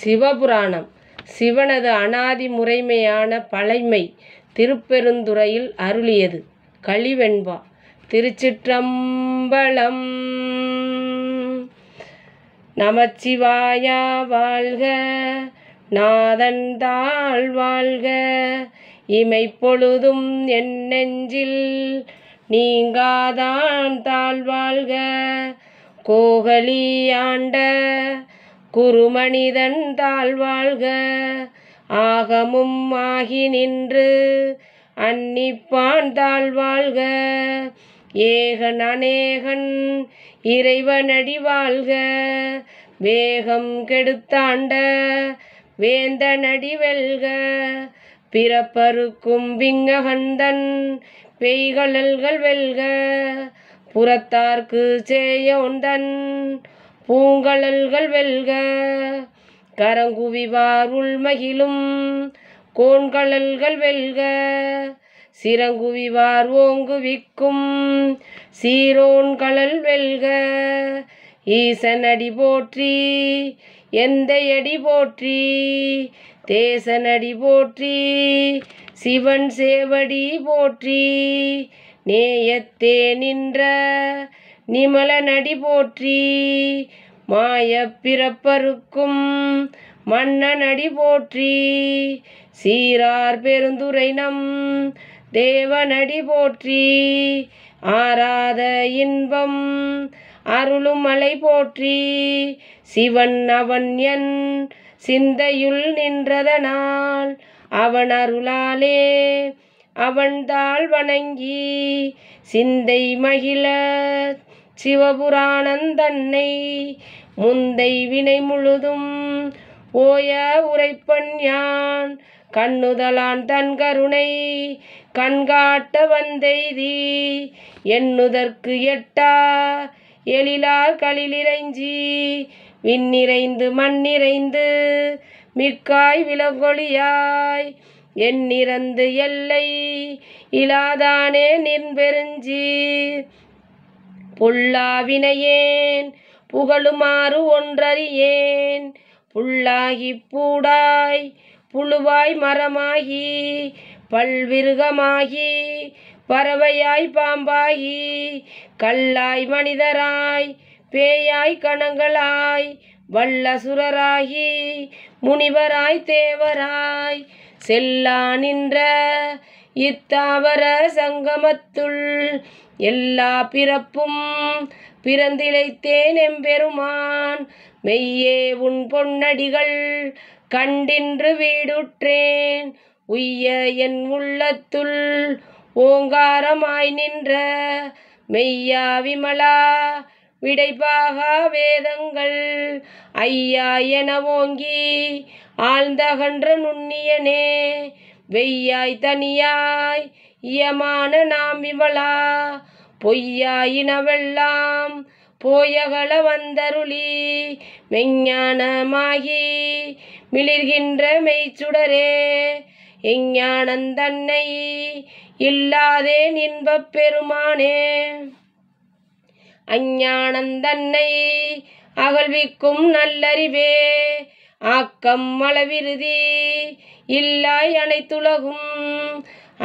சிவபுராணம் சிவனது அனாதி முறைமையான பழைமை திருப்பெருந்துறையில் அருளியது கழிவெண்பா திருச்சிற்றம்பலம் நமச்சிவாயா வாழ்க நாதன் தாழ் வாழ்க இமை பொழுதும் என் நெஞ்சில் நீங்காதான் தாழ்வாழ்க கோகலியாண்ட குறுமனிதன் தாழ்வாழ்க ஆகமும் ஆகி நின்று அன்னிப்பான் தாழ்வாழ்க ஏகன் அநேகன் இறைவனடி வாழ்க வேகம் கெடுத்தாண்ட வேந்தனடி வெல்க பிறப்பருக்கும் விங்ககந்தன் பெய்களல்கள் வெல்க புறத்தார்க்கு சேயோந்தன் பூங்கழல்கள் வெல்க கரங்குவிவார் உள்மகிழும் கோண்கழல்கள் வெல்க சிறங்குவிவார் ஓங்குவிக்கும் சீரோன்கழல் வெல்க ஈசனடி போற்றி எந்த போற்றி தேசனடி போற்றி சிவன் சேவடி போற்றி நேயத்தே நின்ற நிமல நடி போற்றி மாய பிறப்பருக்கும் மன்ன நடி போற்றி சீரார் பெருந்துரை நம் நடி போற்றி ஆராத இன்பம் அருளும் மலை போற்றி சிவன் அவன் என் சிந்தையுள் நின்றதனால் அவன் அருளாலே அவன் தாழ் வணங்கி சிந்தை மகிழ சிவபுராணன் தன்னை முந்தை வினை முழுதும் ஓய உரைப்பன் யான் கண்ணுதலான் தன் கருணை கண்காட்ட தீ எண்ணுதற்கு எட்டா எழிலார் களிலிறைஞ்சி விண்ணிறைந்து மண்ணிறைந்து மிக்காய் விலகொழியாய் எண்ணிறந்து எல்லை இலாதானே நின்பெருஞ்சி பொல்லாவினையேன் புகழுமாறு ஒன்றறியேன் புல்லாகி பூடாய் புழுவாய் மரமாகி பல்விருகமாகி பறவையாய் பாம்பாகி கல்லாய் மனிதராய் பேயாய் கணங்களாய் வல்லசுரராகி முனிவராய் தேவராய் செல்லா நின்ற இத்தாவர சங்கமத்துள் எல்லா பிறப்பும் பிறந்திழைத்தேன் எம்பெருமான் மெய்யே உன் பொன்னடிகள் கண்டின்று வீடுற்றேன் உய்ய என் உள்ளத்துள் ஓங்காரமாய் நின்ற மெய்யா விமலா விடைபாக வேதங்கள் ஐயா என ஓங்கி ஆழ்ந்தகன்ற நுண்ணியனே வெய்யாய் தனியாய் இயமான நாம் விமலா பொய்யாயினவெல்லாம் போயகல வந்தருளி மெஞ்ஞானமாகி மிளிர்கின்ற மெய்ச்சுடரே எஞ்ஞானந்தன்னை இல்லாதே இன்பப் பெருமானே அஞ்ஞானந்தன்னை அகழ்விக்கும் நல்லறிவே ஆக்கம் மலவிருதி இல்லாய் அனைத்துலகும்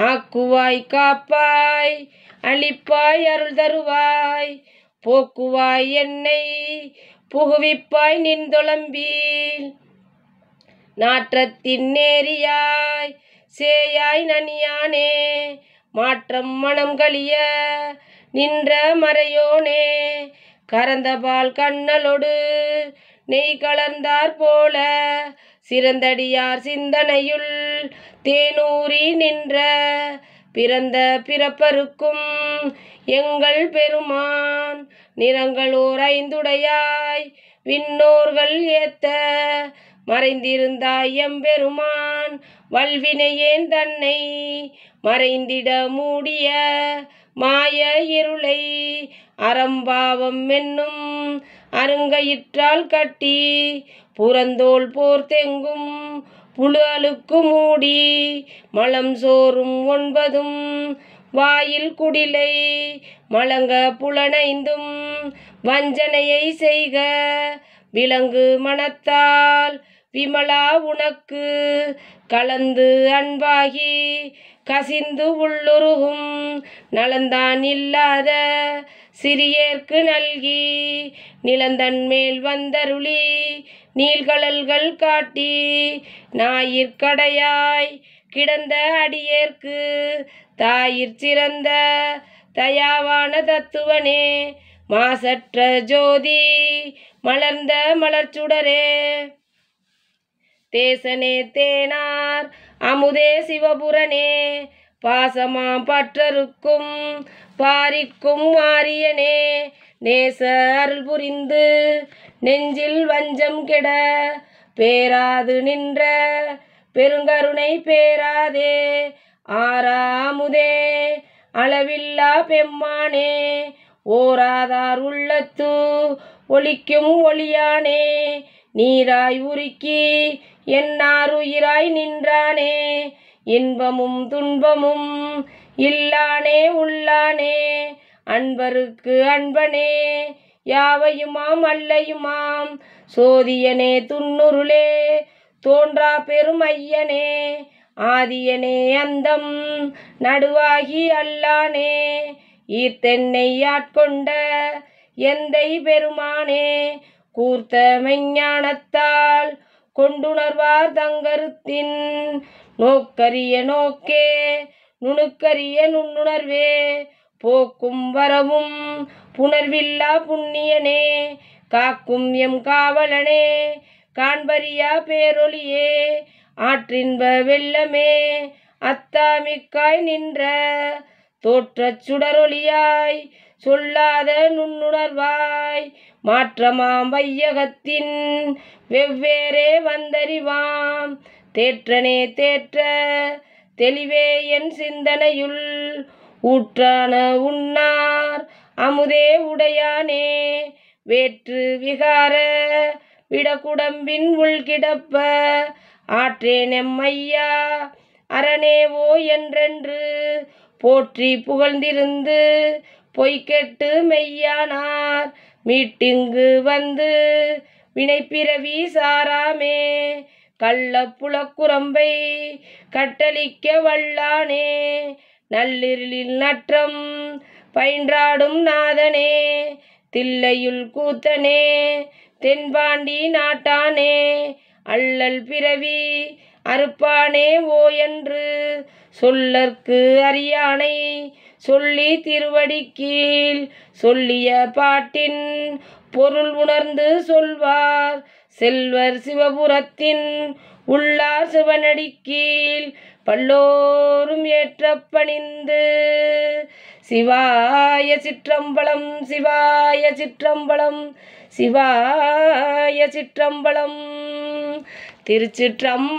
ஆக்குவாய் காப்பாய் அழிப்பாய் அருள் தருவாய் போக்குவாய் என்னை புகுவிப்பாய் நின் தொழம்பீல் நாற்றத்தின் நேரியாய் சேயாய் நனியானே மாற்றம் மனம் கழிய நின்ற மறையோனே கரந்தபால் கண்ணலொடு நெய் கலர்ந்தார் போல சிறந்தடியார் சிந்தனையுள் தேனூரி நின்ற பிறந்த பிறப்பருக்கும் எங்கள் பெருமான் நிறங்களோர் ஐந்துடையாய் விண்ணோர்கள் ஏத்த மறைந்திருந்தாய் எம்பெருமான் வல்வினையேன் தன்னை மறைந்திட மூடிய மாய இருளை அறம்பாவம் என்னும் அருங்கையிற்றால் கட்டி புறந்தோல் போர் தெங்கும் புழு அழுக்கு மூடி மலம் சோறும் ஒன்பதும் வாயில் குடிலை மலங்க புலனைந்தும் வஞ்சனையை செய்க விலங்கு மனத்தால் விமலா உனக்கு கலந்து அன்பாகி கசிந்து உள்ளுருகும் நலந்தான் இல்லாத சிறியேற்கு நல்கி நிலந்தன் மேல் வந்தருளி நீள்கழல்கள் காட்டி ஞாயிற்கடையாய் கிடந்த அடியேற்கு தாயிற் சிறந்த தயாவான தத்துவனே மாசற்ற ஜோதி மலர்ந்த மலர்ச்சுடரே தேசனே தேனார் அமுதே சிவபுரனே பாசமா பற்றருக்கும் பாரிக்கும் மாரியனே நேச அருள் புரிந்து நெஞ்சில் வஞ்சம் கெட பேராது நின்ற பெருங்கருணை பேராதே ஆறாமுதே அளவில்லா பெம்மானே ஓராதார் உள்ளத்து ஒழிக்கும் ஒளியானே நீராய் உருக்கி என்னார் உயிராய் நின்றானே இன்பமும் துன்பமும் இல்லானே உள்ளானே அன்பருக்கு அன்பனே யாவையுமாம் அல்லையுமாம் சோதியனே துன்னுருளே தோன்றா பெருமையனே ஆதியனே அந்தம் நடுவாகி அல்லானே ஈர்த்தென்னையாட்கொண்ட எந்தை பெருமானே கூர்த்த மெஞ்ஞானத்தால் கொண்டுணர்வார் தங்கருத்தின் நோக்கரிய நோக்கே நுணுக்கரிய நுண்ணுணர்வே போக்கும் வரவும் புணர்வில்லா புண்ணியனே காக்கும் எம் காவலனே காண்பரியா பேரொலியே ஆற்றின்ப வெள்ளமே அத்தாமிக்காய் நின்ற தோற்றச் சுடரொளியாய் சொல்லாத நுண்ணுணர்வாய் மாற்றமாம் வையகத்தின் வெவ்வேறே வந்தறிவாம் தேற்றனே தேற்ற தெளிவே என் சிந்தனையுள் ஊற்றான உண்ணார் அமுதே உடையானே வேற்று விகார விடகுடம்பின் உள்கிடப்ப ஆற்றேன் எம்மையா அரணேவோ என்றென்று போற்றி புகழ்ந்திருந்து பொய்கெட்டு மெய்யானார் மீட்டிங்கு வந்து வினைப்பிறவி சாராமே கள்ளப்புலக்குரம்பை கட்டளிக்க வல்லானே நள்ளிரலில் நற்றம் பயின்றாடும் நாதனே தில்லையுள் கூத்தனே தென்பாண்டி நாட்டானே அள்ளல் பிறவி அறுப்பானே ஓ என்று சொல்லற்கு அரியானை சொல்லி திருவடி கீழ் சொல்லிய பாட்டின் பொருள் உணர்ந்து சொல்வார் செல்வர் சிவபுரத்தின் உள்ளார் சிவனடி கீழ் பல்லோரும் ஏற்ற பணிந்து சிவாய சிற்றம்பலம் சிவாய சிற்றம்பலம் சிவாய சிற்றம்பலம் திருச்சிற்றம்பலம்